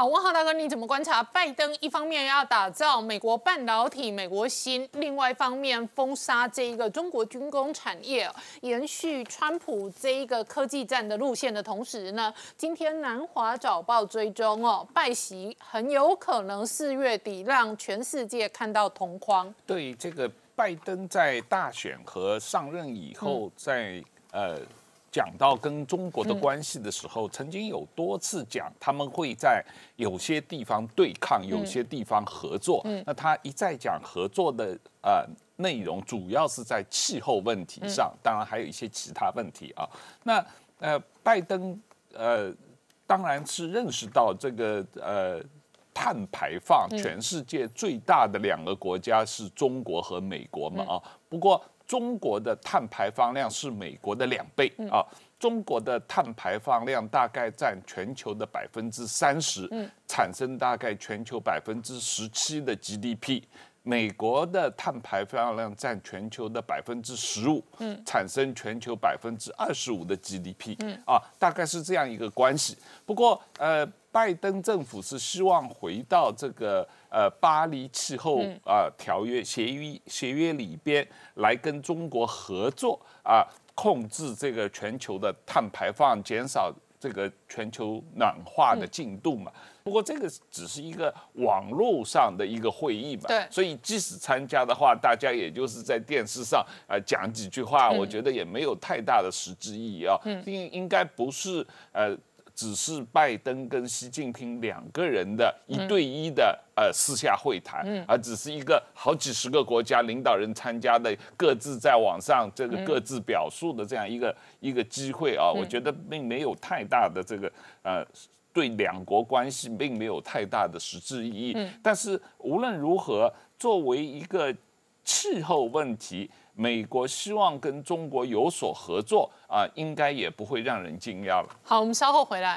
好，问浩大哥，你怎么观察？拜登一方面要打造美国半导体、美国芯，另外一方面封杀这一个中国军工产业，延续川普这一个科技战的路线的同时呢？今天南华早报追踪哦，拜习很有可能四月底让全世界看到同框。对，这个拜登在大选和上任以后，在呃。讲到跟中国的关系的时候，曾经有多次讲，他们会在有些地方对抗，有些地方合作。那他一再讲合作的呃内容，主要是在气候问题上，当然还有一些其他问题啊。那呃，拜登呃，当然是认识到这个呃碳排放，全世界最大的两个国家是中国和美国嘛啊。不过。中国的碳排放量是美国的两倍啊！中国的碳排放量大概占全球的百分之三十，产生大概全球百分之十七的 GDP。美国的碳排放量占全球的百分之十五，嗯，产生全球百分之二十五的 GDP，嗯，啊，大概是这样一个关系。不过，呃，拜登政府是希望回到这个呃巴黎气候啊条约协议协约里边来跟中国合作啊，控制这个全球的碳排放，减少。这个全球暖化的进度嘛，不过这个只是一个网络上的一个会议嘛，对，所以即使参加的话，大家也就是在电视上呃讲几句话，我觉得也没有太大的实质意义啊，应应该不是呃。只是拜登跟习近平两个人的一对一的呃私下会谈，而只是一个好几十个国家领导人参加的各自在网上这个各自表述的这样一个一个机会啊，我觉得并没有太大的这个呃对两国关系并没有太大的实质意义。但是无论如何，作为一个气候问题，美国希望跟中国有所合作啊，应该也不会让人惊讶了。好，我们稍后回来。